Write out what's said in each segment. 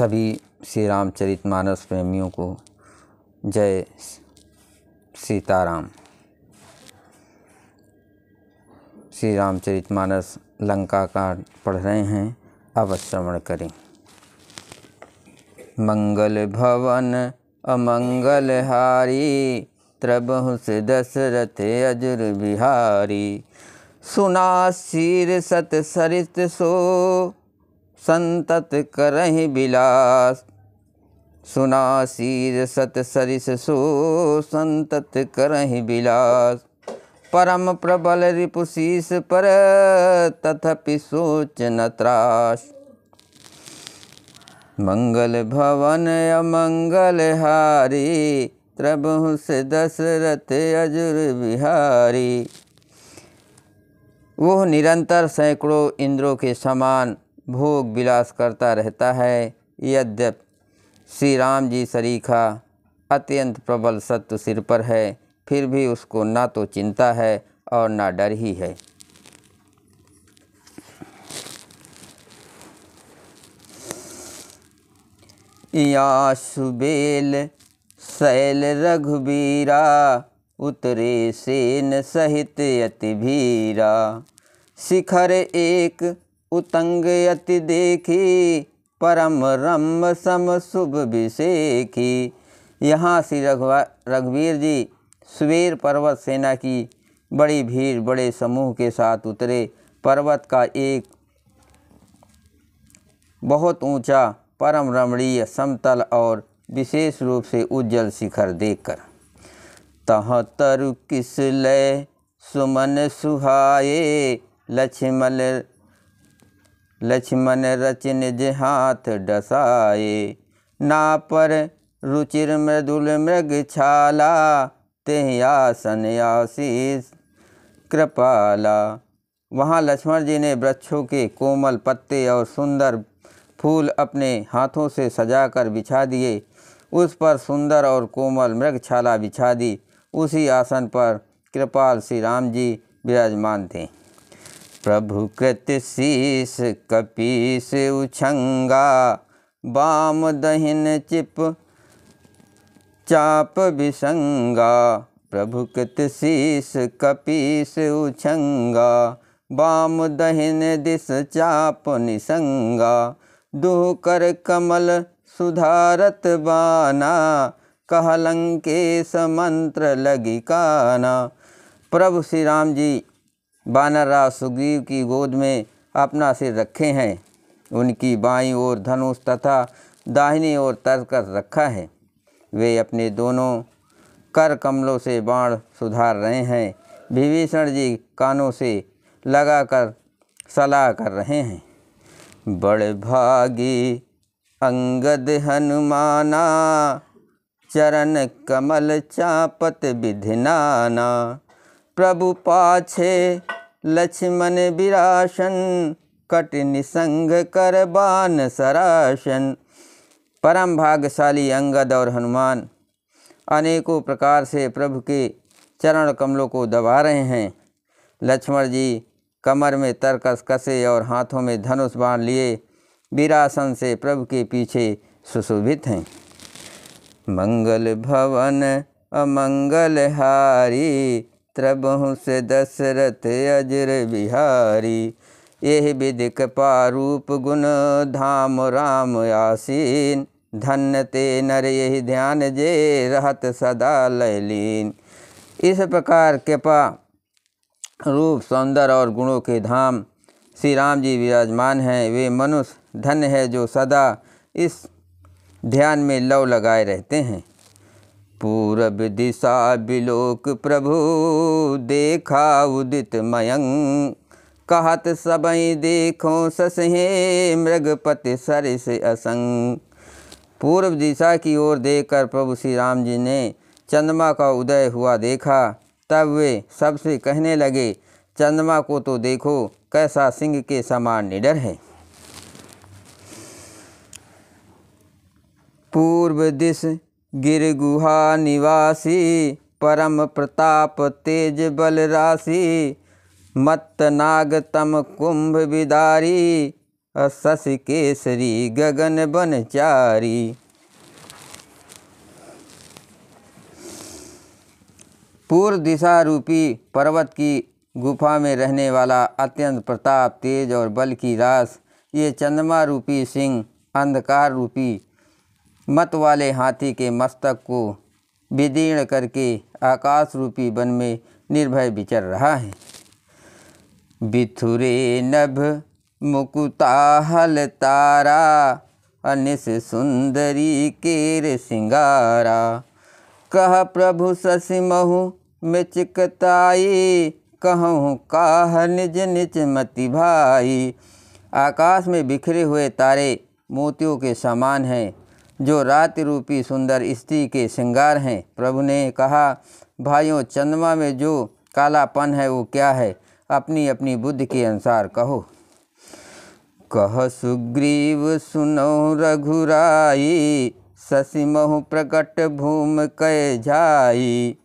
सभी श्री रामचरित मानस प्रेमियों को जय सीताराम श्री रामचरित मानस लंका का पढ़ रहे हैं अब श्रवण करें मंगल भवन अमंगल हारी त्रबहुस दशरथ अजुर बिहारी सुना शीर सत सरित सो संतत करहि बिलास सुना सीर सत सरिस सो संतत करहि बिलास परम प्रबल रिपुशीस पर तथपि सोच न त्रास मंगल भवन अमंगल हारी प्रभु से दशरथ अजुर बिहारी वह निरंतर सैकड़ों इंद्रों के समान भोग विलास करता रहता है यद्यप श्री राम जी सरीखा अत्यंत प्रबल सत्व सिर पर है फिर भी उसको ना तो चिंता है और ना डर ही है सुबेल शैल रघुबीरा उतरे सेन सहित अति भीरा शिखर एक उतंग यति देखी परम रम सम शुभ विषेखी यहाँ श्री रघुवा रघुवीर जी सुबेर पर्वत सेना की बड़ी भीड़ बड़े समूह के साथ उतरे पर्वत का एक बहुत ऊंचा परम रमणीय समतल और विशेष रूप से उज्जवल शिखर देखकर तह तरु किस लय सुमन सुहाए लक्ष्मल लक्ष्मण रचन जे हाथ डसाए ना पर रुचिर मृदुल मृग छाला ते आसन आशीष कृपाला वहाँ लक्ष्मण जी ने वृक्षों के कोमल पत्ते और सुंदर फूल अपने हाथों से सजाकर बिछा दिए उस पर सुंदर और कोमल मृग छाला बिछा दी उसी आसन पर कृपाल श्री राम जी विराजमान थे प्रभु कृत शीस कपीस उछंगा बाम दहिन चिप चाप विसंगा प्रभु कृत शीस कपीस उछंगा बाम दहिन दिस चाप निसंगा दुह कर कमल सुधारत बाना कहलंकेश मंत्र लगी काना प्रभु श्री राम जी बानर राव सुग्रीव की गोद में अपना सिर रखे हैं उनकी बाई ओर धनुष तथा दाहिनी ओर तर कर रखा है वे अपने दोनों कर कमलों से बाण सुधार रहे हैं विभीषण जी कानों से लगाकर सलाह कर रहे हैं बड़ भागी अंगद हनुमाना चरण कमल चापत विधिनाना प्रभु पाछे लक्ष्मण विराशन कटिन संग कर बान सराशन परम भाग्यशाली अंगद और हनुमान अनेकों प्रकार से प्रभु के चरण कमलों को दबा रहे हैं लक्ष्मण जी कमर में तरकस कसे और हाथों में धनुष बाण लिए विरासन से प्रभु के पीछे सुशोभित हैं मंगल भवन अमंगल हारी त्रबहु से दशरथ अजर बिहारी यही विधि कृपा रूप गुण धाम राम आसीन धन्य ते नर यही ध्यान जे रहत सदा लयलीन इस प्रकार कृपा रूप सौंदर्य और गुणों के धाम श्री राम जी विराजमान हैं वे मनुष्य धन्य है जो सदा इस ध्यान में लव लगाए रहते हैं पूरब दिशा बिलोक प्रभु देखा उदित मयंग कहत सबई देखो ससहे मृगपति से असंग पूर्व दिशा की ओर देखकर प्रभु श्री राम जी ने चंद्रमा का उदय हुआ देखा तब वे सबसे कहने लगे चंद्रमा को तो देखो कैसा सिंह के समान निडर है पूर्व दिश गिरगुहा निवासी परम प्रताप तेज बल राशि नाग तम कुंभ विदारी शश केसरी गगन बनचारी पूर्व दिशा रूपी पर्वत की गुफा में रहने वाला अत्यंत प्रताप तेज और बल की रास ये चंद्रमा रूपी सिंह अंधकार रूपी मत वाले हाथी के मस्तक को विदीर्ण करके आकाश रूपी वन में निर्भय विचर रहा है बिथुरे नभ मुकुताहल तारा अनिश सुंदरी केर सिंगारा कह प्रभु महु मिचकताई कहूँ काह निज निज मति भाई आकाश में बिखरे हुए तारे मोतियों के समान हैं जो रात रूपी सुंदर स्त्री के श्रृंगार हैं प्रभु ने कहा भाइयों चंद्रमा में जो कालापन है वो क्या है अपनी अपनी बुद्धि के अनुसार कहो कह सुग्रीव सुनो रघुराई शशिमहु प्रकट भूम कै जाई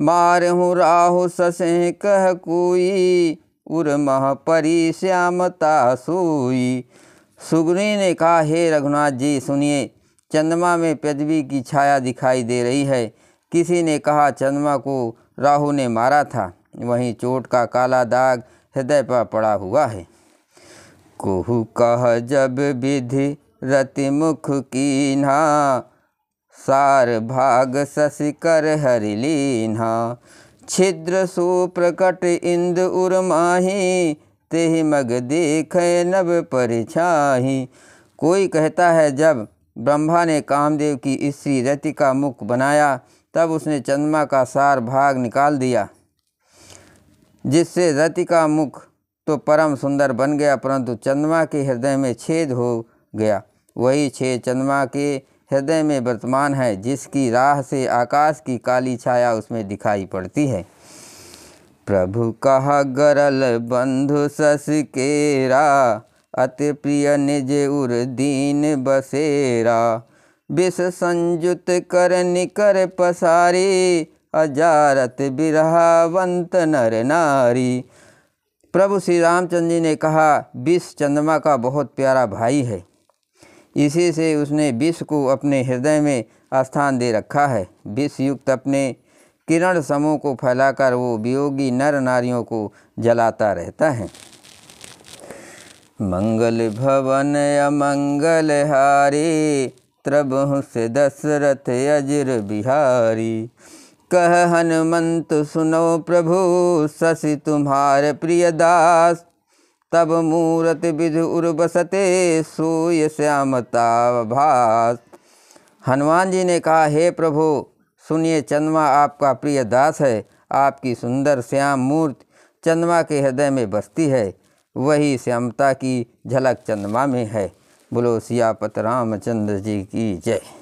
हूँ राहु ससे कह कोई उर्मह परी श्यामता सोई सुग्री ने कहा हे रघुनाथ जी सुनिए चंद्रमा में पृथ्वी की छाया दिखाई दे रही है किसी ने कहा चंद्रमा को राहु ने मारा था वहीं चोट का काला दाग हृदय पर पड़ा हुआ है कोहू कह जब विधि रति मुख की ना सार भाग शशिकर हरिलीना छिद्र सो प्रकट इंद उर्माही तेह मग देख नब परिछाही कोई कहता है जब ब्रह्मा ने कामदेव की स्त्री रति का मुख बनाया तब उसने चंद्रमा का सार भाग निकाल दिया जिससे रति का मुख तो परम सुंदर बन गया परंतु चंद्रमा के हृदय में छेद हो गया वही छेद चंद्रमा के हृदय में वर्तमान है जिसकी राह से आकाश की काली छाया उसमें दिखाई पड़ती है प्रभु कहा गरल बंधु सस केरा अति प्रिय निज उर दीन बसेरा विष संयुत कर निकर पसारी अजारत बिरहावंत नर नारी प्रभु श्री रामचंद्र जी ने कहा विष चंद्रमा का बहुत प्यारा भाई है इसी से उसने विष को अपने हृदय में स्थान दे रखा है विष युक्त अपने किरण समूह को फैलाकर वो वियोगी नर नारियों को जलाता रहता है मंगल भवन अमंगल हारी त्रभु से दशरथ अजर बिहारी कह हनुमंत सुनो प्रभु शशि तुम्हार प्रिय दास तब मूरत विधु उर्वसते सूय श्यामता भास हनुमान जी ने कहा हे प्रभु सुनिए चंद्रमा आपका प्रिय दास है आपकी सुंदर श्याम मूर्ति चंद्रमा के हृदय में बसती है वही श्यामता की झलक चंद्रमा में है बोलो सियापत रामचंद्र जी की जय